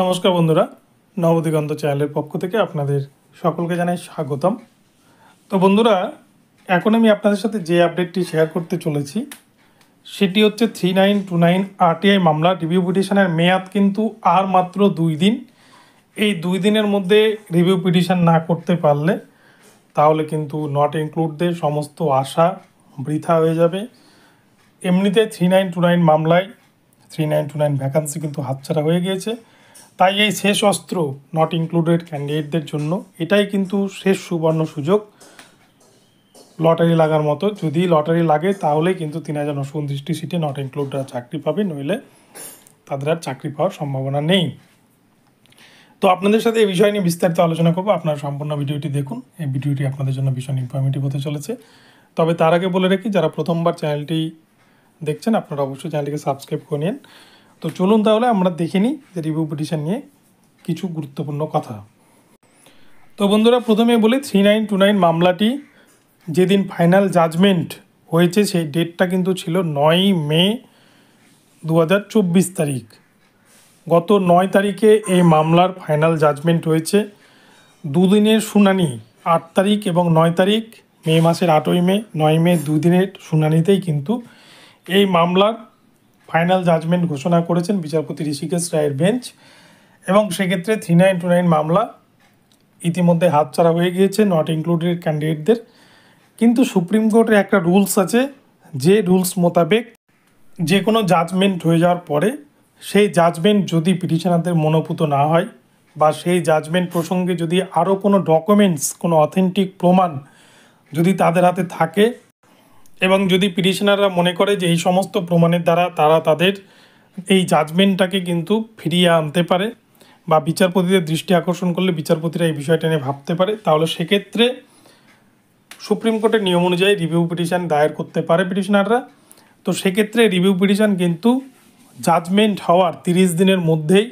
নমস্কার বন্ধুরা নবদিগন্ত চ্যানেলের পক্ষ থেকে আপনাদের সকলকে জানাই স্বাগতম তো বন্ধুরা এখন আমি আপনাদের সাথে যে আপডেটটি শেয়ার করতে চলেছি সেটি হচ্ছে three nine two nine RTI মামলা রিভিউ পিটিশনের মেয়াদ কিন্তু আর মাত্র দুই দিন এই দুই দিনের মধ্যে রিভিউ পিটিশন না করতে পারলে তাহলে কিন্তু নট ইনক্লুডদের সমস্ত আশা বৃথা হয়ে যাবে এমনিতে থ্রি নাইন টু নাইন মামলায় three nine two nine vacancy কিন্তু হাতছাড়া হয়ে গিয়েছে তাই এই শেষ অস্ত্র নট ইনক্লুডেড ক্যান্ডিডেটদের জন্য এটাই কিন্তু শেষ সুবর্ণ সুযোগ লটারি লাগার মতো যদি লটারি লাগে তাহলে কিন্তু তিন হাজার নশো উনত্রিশটি সিটে নট ইনক্লুডরা চাকরি পাবে নইলে তাদের আর চাকরি পাওয়ার সম্ভাবনা নেই তো আপনাদের সাথে এই বিষয় নিয়ে বিস্তারিত আলোচনা করবো আপনারা সম্পূর্ণ ভিডিওটি দেখুন এই ভিডিওটি আপনাদের জন্য ভীষণ ইনফরমেটিভ হতে চলেছে তবে তার আগে বলে রাখি যারা প্রথমবার চ্যানেলটি দেখছেন আপনারা অবশ্যই চ্যানেলটিকে সাবস্ক্রাইব করে নিন তো চলুন তাহলে আমরা দেখে নিই যে রিভিউ পিটিশন নিয়ে কিছু গুরুত্বপূর্ণ কথা তো বন্ধুরা প্রথমে বলি থ্রি নাইন টু নাইন মামলাটি যেদিন ফাইনাল জাজমেন্ট হয়েছে সেই ডেটটা কিন্তু ছিল নয় মে দু তারিখ গত নয় তারিখে এই মামলার ফাইনাল জাজমেন্ট হয়েছে দুদিনের শুনানি আট তারিখ এবং নয় তারিখ মে মাসের আটই মে নয় মে দুদিনের শুনানিতেই কিন্তু এই মামলার ফাইনাল জাজমেন্ট ঘোষণা করেছেন বিচারপতি ঋষিকেশ রায়ের বেঞ্চ এবং সেক্ষেত্রে থ্রি নাইন টু নাইন মামলা ইতিমধ্যে হাতছাড়া হয়ে গিয়েছে নট ইনক্লুডেড ক্যান্ডিডেটদের কিন্তু সুপ্রিম কোর্টে একটা রুলস আছে যে রুলস মোতাবেক যে কোনো জাজমেন্ট হয়ে যাওয়ার পরে সেই জাজমেন্ট যদি পিটিশনারদের মনোপুত না হয় বা সেই জাজমেন্ট প্রসঙ্গে যদি আরও কোনো ডকুমেন্টস কোনো অথেন্টিক প্রমাণ যদি তাদের হাতে থাকে এবং যদি পিটিশনাররা মনে করে যে এই সমস্ত প্রমাণের দ্বারা তারা তাদের এই জাজমেন্টটাকে কিন্তু ফিরিয়ে আনতে পারে বা বিচারপতিদের দৃষ্টি আকর্ষণ করলে বিচারপতিরা এই বিষয়টা নিয়ে ভাবতে পারে তাহলে সেক্ষেত্রে সুপ্রিম কোর্টের নিয়ম অনুযায়ী রিভিউ পিটিশন দায়ের করতে পারে পিটিশনাররা তো সেক্ষেত্রে রিভিউ পিটিশন কিন্তু জাজমেন্ট হওয়ার তিরিশ দিনের মধ্যেই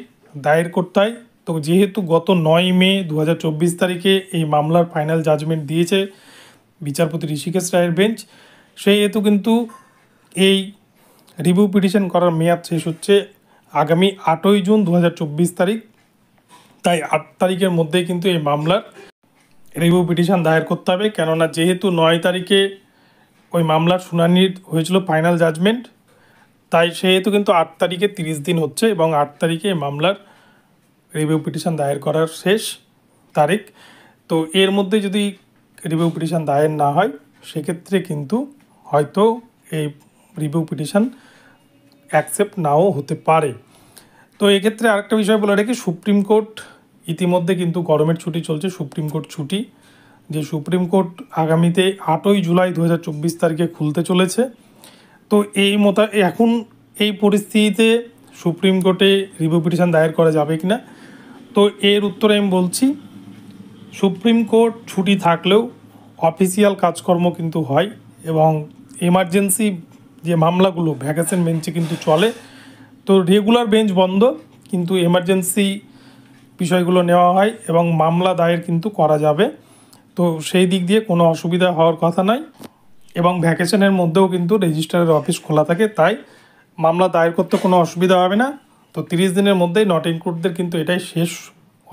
দায়ের করতে হয় তো যেহেতু গত নয় মে দু তারিখে এই মামলার ফাইনাল জাজমেন্ট দিয়েছে বিচারপতি ঋষিকেশ রায়ের বেঞ্চ সেই হেতু কিন্তু এই রিভিউ পিটিশন করার মেয়াদ শেষ হচ্ছে আগামী আটই জুন দু তারিখ তাই আট তারিখের মধ্যে কিন্তু এই মামলার রিভিউ পিটিশন দায়ের করতে হবে কেননা যেহেতু নয় তারিখে ওই মামলার শুনানি হয়েছিল ফাইনাল জাজমেন্ট তাই সেহেতু কিন্তু আট তারিখে তিরিশ দিন হচ্ছে এবং আট তারিখে এই মামলার রিভিউ পিটিশন দায়ের করার শেষ তারিখ তো এর মধ্যে যদি রিভিউ পিটিশন দায়ের না হয় সেক্ষেত্রে কিন্তু হয়তো এই রিভিউ পিটিশন অ্যাকসেপ্ট নাও হতে পারে তো এক্ষেত্রে আরেকটা বিষয় বলে রেখে সুপ্রিম কোর্ট ইতিমধ্যে কিন্তু গরমের ছুটি চলছে সুপ্রিম কোর্ট ছুটি যে সুপ্রিম কোর্ট আগামীতে আটই জুলাই দু তারিখে খুলতে চলেছে তো এই মোতা এখন এই পরিস্থিতিতে সুপ্রিম কোর্টে রিভিউ পিটিশন দায়ের করা যাবে কি না তো এর উত্তরে আমি বলছি সুপ্রিম কোর্ট ছুটি থাকলেও অফিসিয়াল কাজকর্ম কিন্তু হয় এবং এমার্জেন্সি যে মামলাগুলো ভ্যাকেশন বেঞ্চে কিন্তু চলে তো রেগুলার বেঞ্চ বন্ধ কিন্তু এমার্জেন্সি বিষয়গুলো নেওয়া হয় এবং মামলা দায়ের কিন্তু করা যাবে তো সেই দিক দিয়ে কোনো অসুবিধা হওয়ার কথা নয় এবং ভ্যাকেশনের মধ্যেও কিন্তু রেজিস্ট্রারের অফিস খোলা থাকে তাই মামলা দায়ের করতে কোনো অসুবিধা হবে না তো তিরিশ দিনের মধ্যেই নট ইনক্লুডদের কিন্তু এটাই শেষ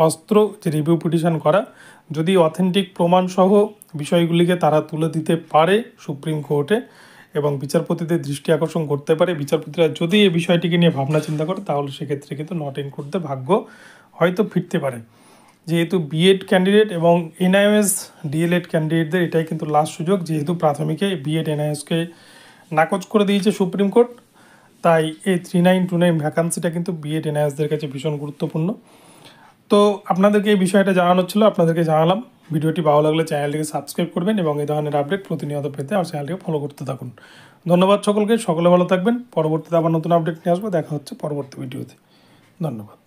অস্ত্র যে রিভিউ পিটিশন করা যদি অথেন্টিক প্রমাণসহ বিষয়গুলিকে তারা তুলে দিতে পারে সুপ্রিম কোর্টে এবং বিচারপতিদের দৃষ্টি আকর্ষণ করতে পারে বিচারপতিরা যদি এই বিষয়টিকে নিয়ে ভাবনা চিন্তা করে তাহলে সেক্ষেত্রে কিন্তু নট ইন করতে ভাগ্য হয়তো ফিরতে পারে যেহেতু বিএড ক্যান্ডিডেট এবং এনআইএস ডিএলএড ক্যান্ডিডেটদের এটাই কিন্তু লাস্ট সুযোগ যেহেতু প্রাথমিকে বিএড এনআইএসকে নাকচ করে দিয়েছে সুপ্রিম কোর্ট তাই এই থ্রি নাইন টু নাইন ভ্যাকান্সিটা কিন্তু বিএড এনআইএসদের কাছে ভীষণ গুরুত্বপূর্ণ তো আপনাদেরকে এই বিষয়টা জানানো ছিল আপনাদেরকে জানালাম ভিডিওটি ভালো লাগলে চ্যানেলটিকে সাবস্ক্রাইব করবেন এবং এই ধরনের আপডেট প্রতিনিয়ত পেতে আর চ্যানেলটিকে ফলো করতে থাকুন ধন্যবাদ সকলকে সকলে ভালো থাকবেন পরবর্তীতে আবার নতুন আপডেট নিয়ে আসবো দেখা হচ্ছে পরবর্তী ভিডিওতে ধন্যবাদ